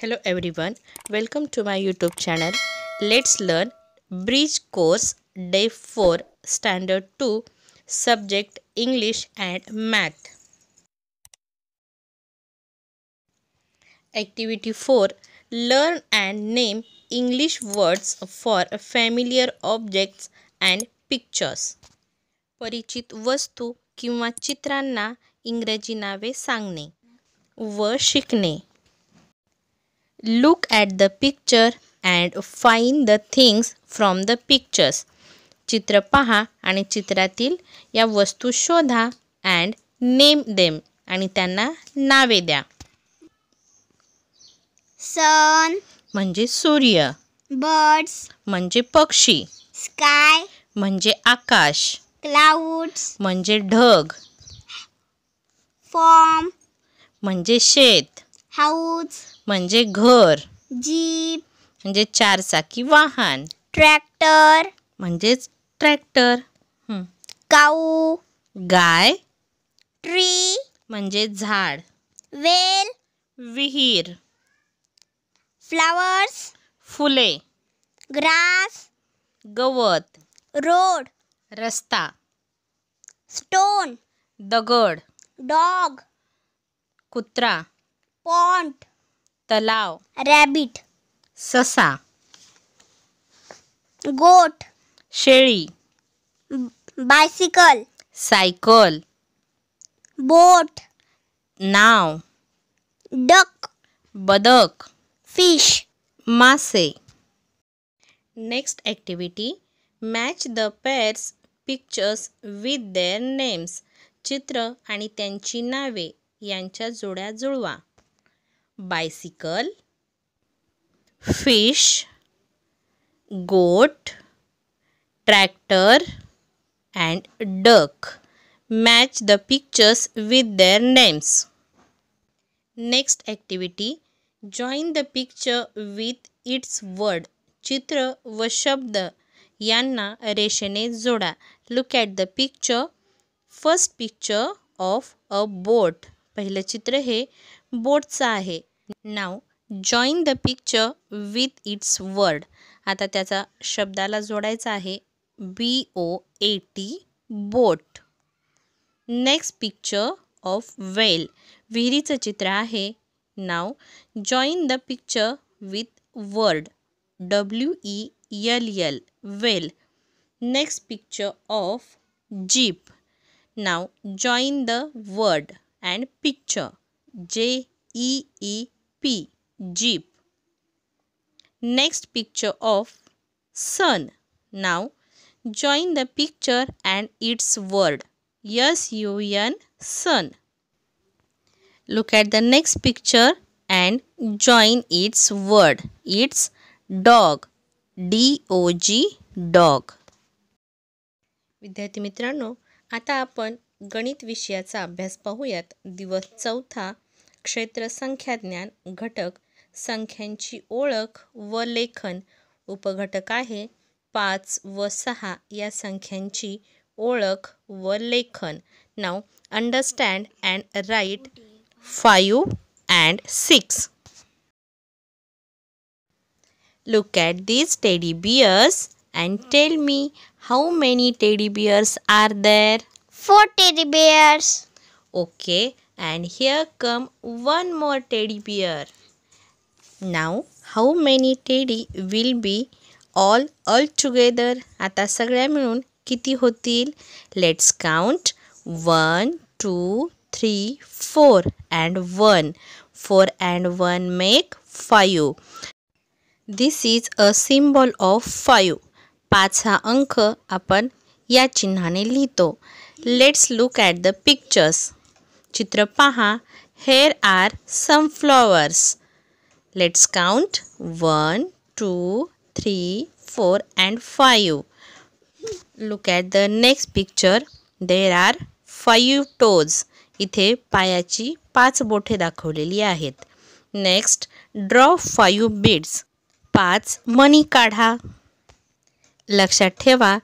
Hello everyone, welcome to my YouTube channel. Let's learn Bridge Course Day 4 Standard 2 Subject English and Math. Activity 4 Learn and name English words for familiar objects and pictures. परिचित वस्तू किंवा चित्रांना इंग्रजी नावे सांगणे व look at the picture and find the things from the pictures चित्र पहा आणि चित्रातील या वस्तू शोधा अँड नेम देम आणि त्यांना नावे द्या सन म्हणजे सूर्य बर्ड्स म्हणजे पक्षी स्काय म्हणजे आकाश क्लाउड्स म्हणजे ढग फॉर्म म्हणजे शेत हाऊस म्हणजे घर जीप म्हणजे चारचाकी वाहन ट्रॅक्टर म्हणजेच ट्रॅक्टर काऊ गाय ट्री म्हणजे झाड वेल विहीर फ्लावर्स फुले ग्रास गवत रोड रस्ता स्टोन दगड डॉग कुत्रा पॉन्ट तलाव रॅबिट ससा गोट शेळी बायसिकल सायकल बोट नाव डक बदक फिश मासे next activity match the pairs pictures with their names चित्र आणि त्यांची नावे यांच्या जोड्या जुळवा bicycle, fish, goat, tractor and duck. Match the pictures with their names. Next activity. Join the picture with its word. Chitra व शब्द यांना रेषेने zoda. Look at the picture. First picture of a boat. पहिलं chitra he boat sahe. नाव join the picture with its word आता त्याचा शब्दाला जोडायचा आहे B O A T boat next picture of well विहिरीचं चित्र आहे नाव join the picture with word W E L L well next picture of jeep नाव join the word and picture J E E P jeep next picture of sun नाव join the picture and its word S U N sun look at the next picture and join its word it's dog D O G dog विद्यार्थी मित्रांनो आता आपण गणित विषयाचा अभ्यास पाहूयात दिवस चौथा क्षेत्र संख्या ज्ञान घटक संख्यांची ओळख व लेखन उपघटक आहे पाच व सहा या संख्यांची ओळख व लेखन नाव understand and write five and six look at these teddy bears and tell me how many teddy bears are there four teddy bears okay And here come one more teddy bear. Now, how many teddy will be all all together? आता सगळ्या मिळून किती होतील Let's count. 1, 2, 3, 4 and 1. 4 and 1 make 5. This is a symbol of 5. पाच हा अंक आपण या चिन्हाने लिहितो let's look at the pictures चित्र पहा here are some let's count one two three four and five look at the next picture there are five toes इथे पायाची पाच बोठे दाखवलेली आहेत नेक्स्ट ड्रॉ फाईव्ह बीड्स पाच मनी काढा लक्षात ठेवा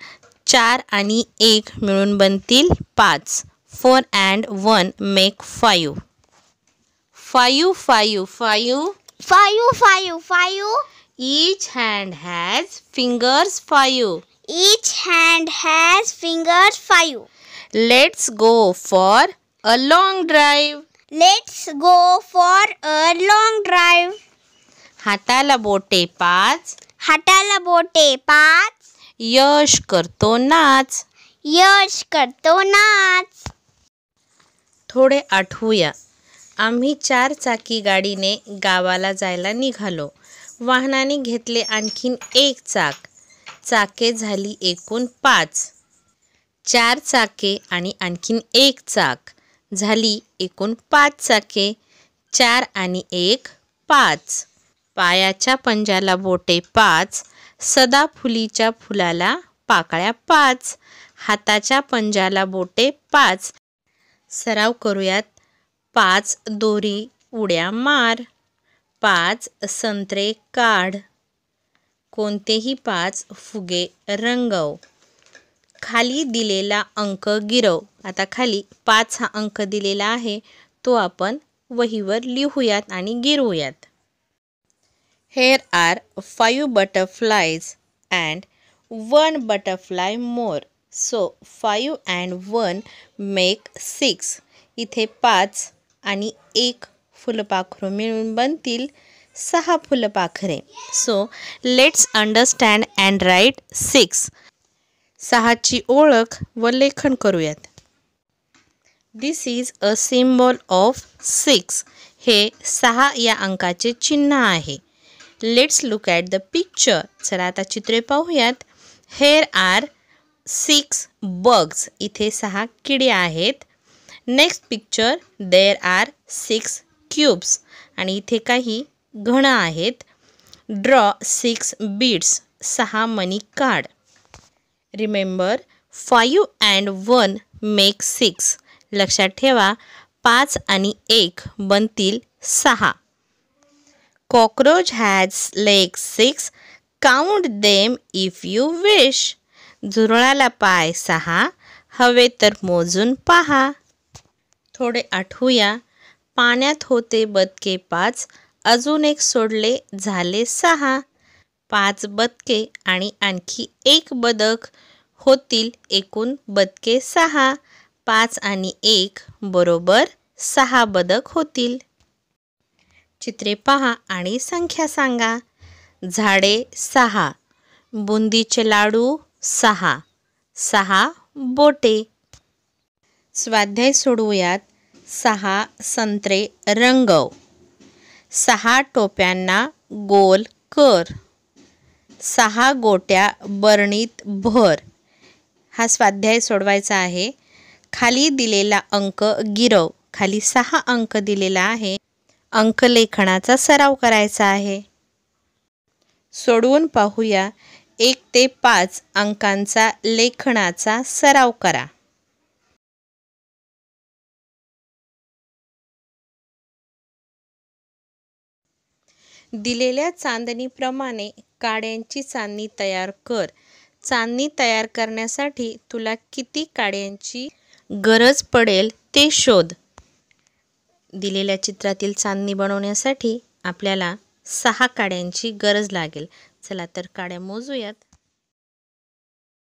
चार आणि एक मिळून बनतील पाच 4 and 1 make 5. 5, 5, 5. 5, 5, 5. Each hand has fingers 5. Each hand has fingers 5. Let's go for a long drive. Let's go for a long drive. Hata labote पाच Hata labote पाच Yash करतो नाच Yash करतो नाच थोडे आठवूया आम्ही चार चाकी गाडीने गावाला जायला निघालो वाहनाने घेतले आणखीन एक चाक चाके झाली एकूण पाच चार चाके आणि आणखीन एक चाक झाली एकूण पाच चाके चार आणि एक पाच पायाच्या पंजाला बोटे पाच सदाफुलीच्या फुलाला पाकळ्या पाच हाताच्या पंजाला बोटे पाच सराव करूयात पाच दोरी उड्या मार पाच संत्रे काढ कोणतेही पाच फुगे रंगव खाली दिलेला अंक गिरव आता खाली पाच हा अंक दिलेला आहे तो आपण वहीवर लिहूयात आणि गिरवूयात here are five butterflies and one butterfly more so five and one make six इथे पाच आणि एक फुलपाखरू मिळून बनतील सहा फुलपाखरे so let's understand and write six सहाची ओळख व लेखन करूयात this is a symbol of six हे सहा या अंकाचे चिन्ह आहे let's look at the picture चला आता चित्रे पाहूयात हेअर आर सिक्स बग्स इथे सहा किड़े आहेत next picture there are six cubes आणि इथे काही घण आहेत ड्रॉ सिक्स बीड्स सहा money card remember five and one make six लक्षात ठेवा पाच आणि एक बनतील सहा cockroach has leg six count them if you wish झुरळाला पाय सहा हवे तर मोजून पहा थोडे आठवूया पाण्यात होते बदके पाच अजून एक सोडले झाले सहा पाच बदके आणि आणखी एक बदक होतील एकूण बदके सहा पाच आणि एक बरोबर सहा बदक होतील चित्रे पहा आणि संख्या सांगा झाडे सहा बुंदीचे लाडू सहा सहा बोटे स्वाध्याय सोडवूयात सहा संत्रे रंगव सहा टोप्यांना गोल कर सहा गोट्या बरणीत भर हा स्वाध्याय सोडवायचा आहे खाली दिलेला अंक गिरव खाली सहा अंक दिलेला आहे अंकलेखनाचा सराव करायचा आहे सोडवून पाहूया एक ते पाच अंकांचा लेखनाचा सराव करा दिलेल्या चांदणीप्रमाणे काड्यांची चांदणी तयार कर चांदणी तयार करण्यासाठी तुला किती काड्यांची गरज पडेल ते शोध दिलेल्या चित्रातील चांदणी बनवण्यासाठी आपल्याला सहा काड्यांची गरज लागेल चला तर काड्या मोजूयात